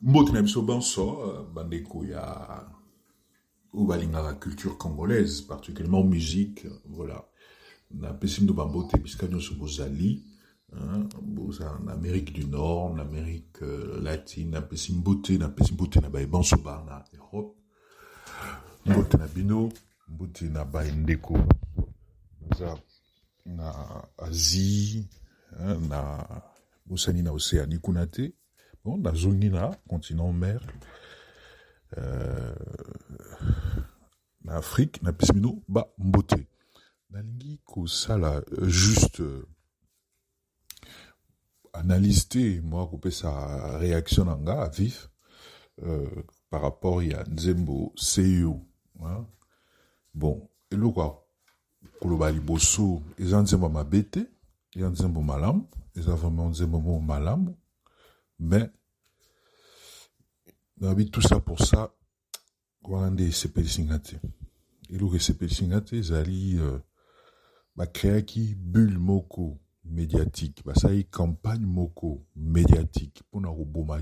mbote na biso banso euh, bandeko ya oyo balingaka culture congolaise particulièrement musique voilà napesi bino bambote bisika nyonso bozali hein, bozala na amérique du nord na amérique euh, latine napesi mbote napesi mbote na bayebanso ba na europe mbote na bino mbote na bandeko baza na asie hein, na bosani na océanie kuna te Bon, la Zongina, continent mer, euh, l'Afrique, na Pismino, ba Mbote. Nalingi kosala euh, juste euh, moi couper sa réaction en gars à vif euh, par rapport à Nzembo CEO. Hein? Bon, et le quoi koloba liboso eza nzembo mabe te eza nzembo ils ont vraiment nzembo moko mais, tout ça pour ça, singate. singate, zali ma créa qui bulle moko médiatique. Bah, campagne moko médiatique pour bah,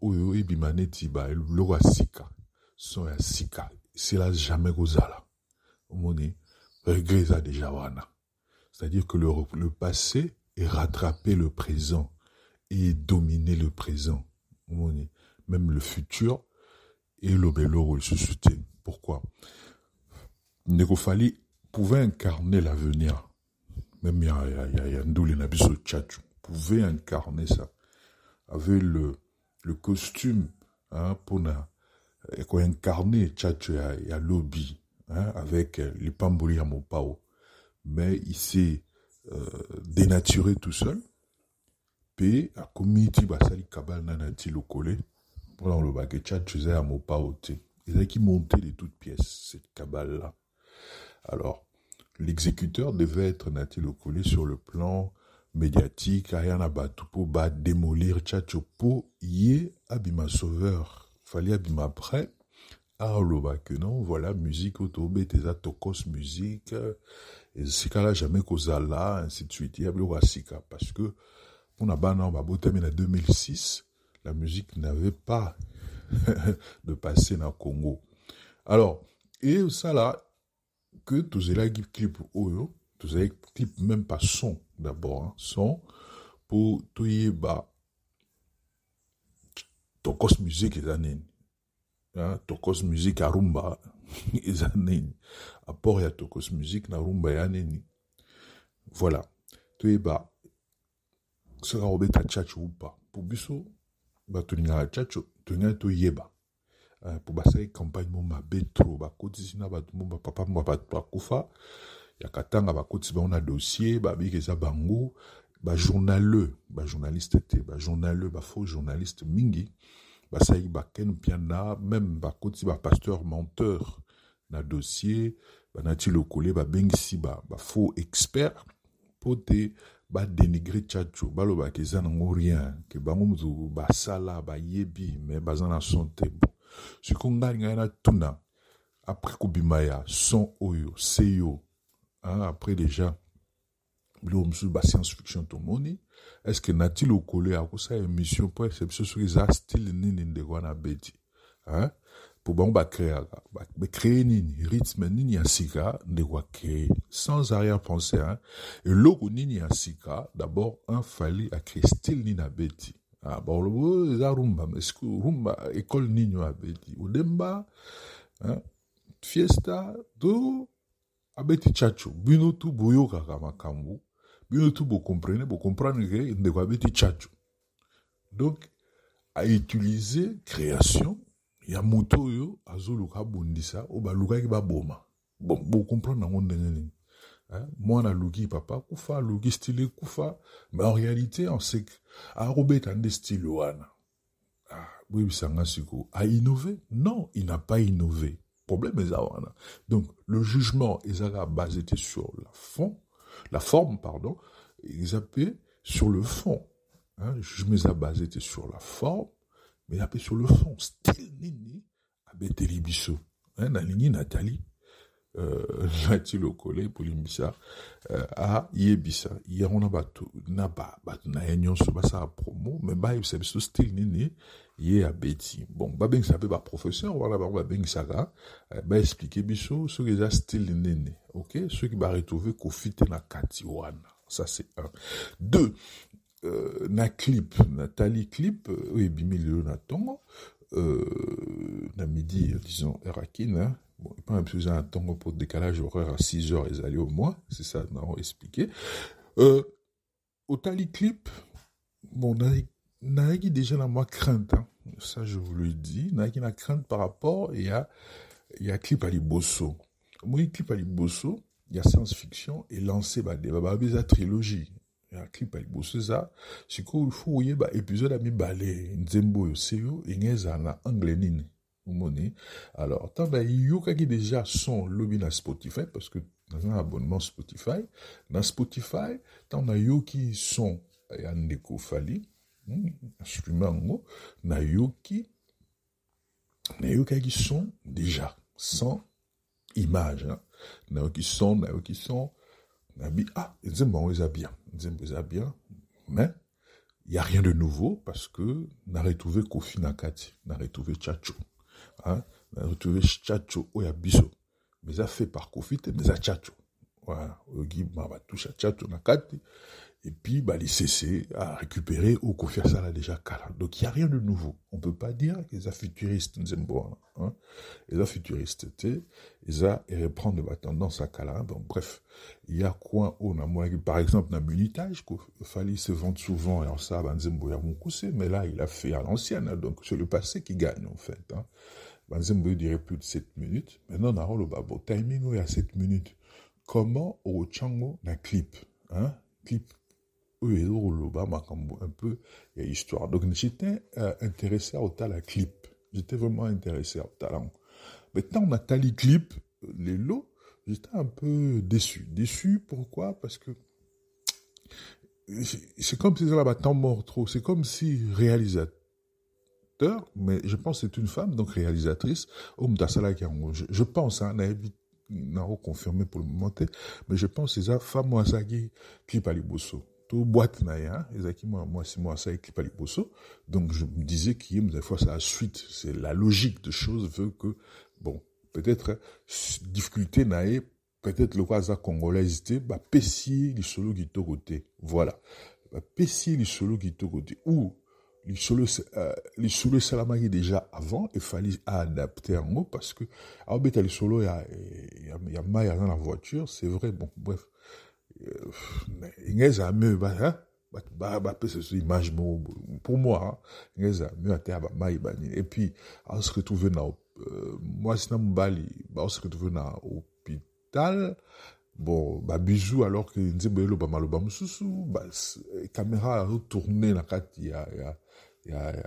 oyo bah, sika. Son ya sika. là jamais déjà wana. C'est-à-dire que le, le passé, et rattraper le présent et dominer le présent. Même le futur et l'obélo ressuscité. Pourquoi Nekofali pouvait incarner l'avenir. Même Yandouli Nabiso Tchatchou pouvait incarner ça. Avec le, le costume hein, pour incarner Tchatchou et Lobby hein, avec les pamboli à Mopao. Mais il s'est euh, dénaturé tout seul P. de ti basali kabal nana ti lokole et koloba ke tchatch eza ya mopao te qui monté de toutes pièces cette cabale là alors l'exécuteur devait être nati lokole sur le plan médiatique aya na bato démolir démolir, y y ye abima sauveur fallait abima prêt alobaki ah, non voilà musique auto, tobeta à tokos musique C'est là jamais kozala ainsi de suite ya biloko ya sika parce que mpona bana babotami na 2006 la musique n'avait pas de passé na congo alors et osala que tozalaki clip oyo tozalaki clip même pas son d'abord hein, son pour toyeba tokos musique eza nini Ah, tokos musique arumba eza nini apport ya tokos musique na rumba eya nini voilà toyeba soki akobeta chacho upa po biso bato lingaka chacho tolingai toyeba ah, po basali campagne mo mabe tro bakotisi na bato mo bapapa mo bato bakufa ya katanga bakotisi bango na dossier babiki eza bango bajournaleux bajournaliste te bajournaleux bafaux journaliste mingi ba basai baken piana même bakoti ba pasteur menteur na dossier banati lokole babengisi ba ba faux expert pote te badénigre tchatcho balobaka eza nango rien ke sala yebi, yebi mais me baza na son te bon siko ngai ngai tuna après kobima son oyo seyo, hein, après déjà biloko sur la bah, science fiction est-ce que na ti lokolo a kosala émission pour exception soki de style nini ndeko wana abeti mpo bango bakreaka bakree nini rythme nini asika de ndeko akree sans arrière pensée eloko hein. nini ya asika d'abord un fali créer style nini abeti ah, ce que rumba rumba ekole nini oyo demba hein fiesta tout abeti chacho bino tu boyokaka makambo bientôt vous comprenez, vous comprenez que vous avez été tchatchou. Donc, à utiliser création, il y a moto yo, azoluka bondisa, oba luka ki ba boma. Bon, vous comprenez dans mon Hein? Moi, on a louki papa, kufa louki stylé, kufa Mais en réalité, on sait que, à ah, Robert, on style ouana. Ah, oui, ça A innover Non, il n'a pas innové. Problème est Donc, le jugement, est basé sur la fond, la forme, pardon, ils appuient sur le fond. Hein, le jugement base était sur la forme, mais ils appuie sur le fond. style Nini, Abeteli Bissot. Hein, Nathalie, pour lokole polimbisa a bah, à bisa on na battu na na promo, sur promo style nini à abeti bon bah ben a wana bah, bah, ben, euh, bah expliquer qui style ok na la Catiwana. ça c'est un deux euh, na clip Nathalie clip euh, oui bimille na euh, midi disons Erakin, hein, Bon, pas besoin un temps pour décalage horaire à 6 heures ils allaient au moins. c'est ça, avons expliqué. Euh, au Tali Clip, bon, Nagi déjà n'a moins crainte, hein. ça je vous le dis, Nagi n'a crainte par rapport, il y a, il y a clip ali Bosso. Moi, clip ali Bosso, il y a science-fiction et lancé, bah, des bababés trilogie. Il y a clip à Liboso, ça, c'est qu'il faut, oui, y épisode à mi ballet Nzembo, Yoseo, et Ngezana, Anglénine monnaie. Alors, tant ben, yo déjà son lobby na Spotify, parce que dans un abonnement Spotify, dans Spotify, tant ben, a yo qui son Yandeko Fali, hmm, instrument, na yo qui, na qui sont déjà, sans image, hein? na yo qui sont na yo qui sont na bi, ah, ils disent bon, ils bien, ils disent bien, mais, il n'y a rien de nouveau parce que n'a retrouvé Kofi Nakati, n'a retrouvé Chacho hein, retrouver tchatcho oya biso mais ça fait par kofi te mais ça tchatcho voilà oyoki mabatouche ya tchatcho na kati Et puis, bah, les CC à récupérer au ça là déjà Kala. Donc, il n'y a rien de nouveau. On ne peut pas dire que les futuristes, nous aimons hein, hein. Les futuristes, ils ont reprendre la tendance à Kala. Bon, bref, il y a quoi, on a par exemple, dans qu'il fallait se vendre souvent, et en ça, ben, bah, Zembo, il mais là, il a fait à l'ancienne, hein, donc c'est le passé qui gagne, en fait, hein. Ben, dirait plus de 7 minutes. Maintenant, on a le babo timing, il y a 7 minutes. Comment, au Chango, la clip, hein, clip, un peu a histoire. Donc j'étais euh, intéressé au tala clip. J'étais vraiment intéressé au talent. Maintenant, on a tali clip, les lots, j'étais un peu déçu. Déçu, pourquoi Parce que c'est comme si là-bas, tant mort trop. C'est comme si réalisateur mais je pense c'est une femme, donc réalisatrice, Je pense, hein, n'a confirmé pour le moment, mais je pense que c'est ça, femme les Kipaliboso. Hein, moi c'est moi ça moi ça pas les liboso donc je me disais qu'il y a fois c'est la suite c'est la logique de choses veut que bon peut-être hein, difficulté naïe peut-être le cas bah pécile te bapesi lisolo kitoko côté, voilà bapesi lisolo kitoko côté, ou les lisolo euh, lisolo esalamaki déjà avant il fallait adapter un mot parce que aobeta ah, lisolo y a maille dans la voiture c'est vrai bon bref bah bah bato bapesa image pour moi hein. et puis se retrouve na euh, bah, On se retrouve hôpital bon bah, bijou alors que maloba bah caméra il y a il y a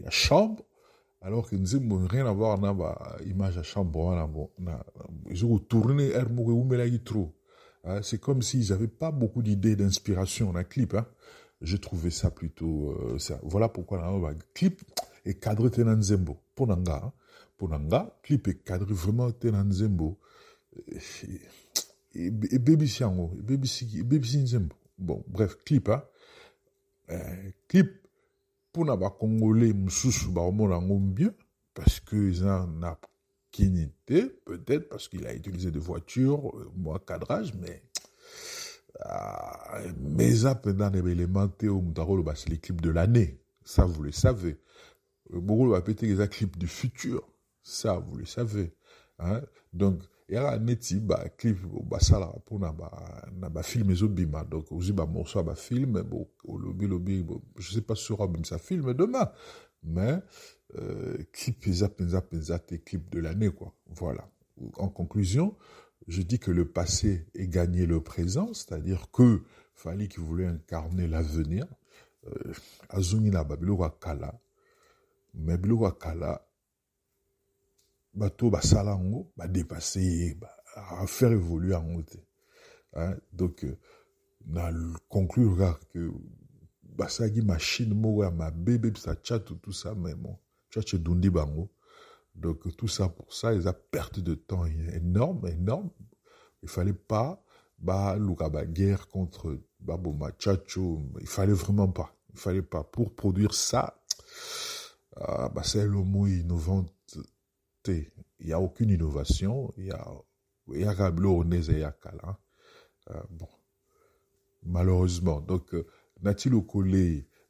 il chambre alors que nous rien avoir na bah, image à chambre bon trop Hein, c'est comme s'ils n'avaient pas beaucoup d'idées d'inspiration le clip. Hein. Je trouvais ça plutôt. Euh, ça. Voilà pourquoi la clip et cadre Tenanzembo. Ponanga. Hein. Ponanga, clip et cadre vraiment Tenanzembo. Et, et, Baby Siango. Baby, et baby Bon, bref, clip. Hein. Euh, clip. Pour n'avoir congolais, je bah, au bien. Parce que, en ont peut-être parce qu'il a utilisé des voitures, euh, moins cadrage, mais ah, mais pendant élément Théo Moutarolo, c'est clips de l'année. Ça, vous le savez. beaucoup va péter les clips du futur. Ça, vous le savez. Hein? Donc, il y a un bah, clip, au ça, là, pour na, na, film, et bima. Donc, aussi, bah, morceau, bah, film, bon, au lobby, je sais pas si sera même ça film demain. Mais, qui pesa, pesa, de l'année, quoi. Voilà. En conclusion, je dis que le passé est gagné le présent, c'est-à-dire que fallait qui voulait incarner l'avenir, euh, Azumina Babilora Kala, mais Kala, bateau, bah, salango, bah, dépasser, à faire évoluer en Hein? Donc, on euh, conclura que, ça machine, moi, ma bébé, ça chatte, tout ça, mais bon. Tchatche Dundi Donc tout ça pour ça, ils a perte de temps énorme, énorme. Il fallait pas bah guerre contre Babo Machacho. il fallait vraiment pas. Il fallait pas pour produire ça. Ah, bah, c'est le mot innovante. Il n'y a aucune innovation. Il y a il y a et hein. euh, Bon, malheureusement. Donc, euh, au Collet,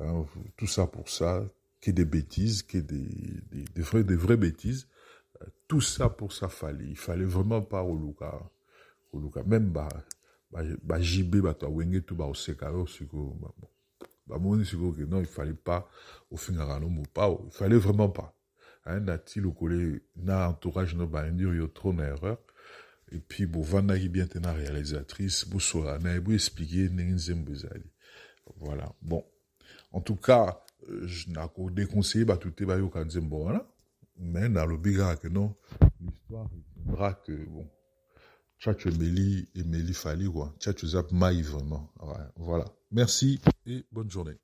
Hein, tout ça pour ça, qui est des bêtises, qui est des, des, des, vrais, des vraies bêtises. Tout ça pour ça fallait. Il fallait vraiment pas au Luka. Au Luka. Même bah, bah, bah, JB, bah, toi, Wenge, tout, bah, au Sekaro, Siko, bah, bon. Bah, mon, Siko, que non, il fallait pas, au fin, à pas, il fallait vraiment pas. Hein, nati t au collé, n'a entourage, n'a pas indur, il y a trop d'erreurs. Et puis, bon, Vanna, bien, t'es réalisatrice, bon, Sorana, et bon, expliquer, nest pas, Voilà. Bon. En tout cas, je n'ai déconseillé pas bah, tout est au bah, bon voilà. mais dans le Biga, que non, l'histoire retiendra que, bon, Tchatcho et Fali, quoi. Tchatcho Zap Maï, vraiment. voilà. Merci et bonne journée.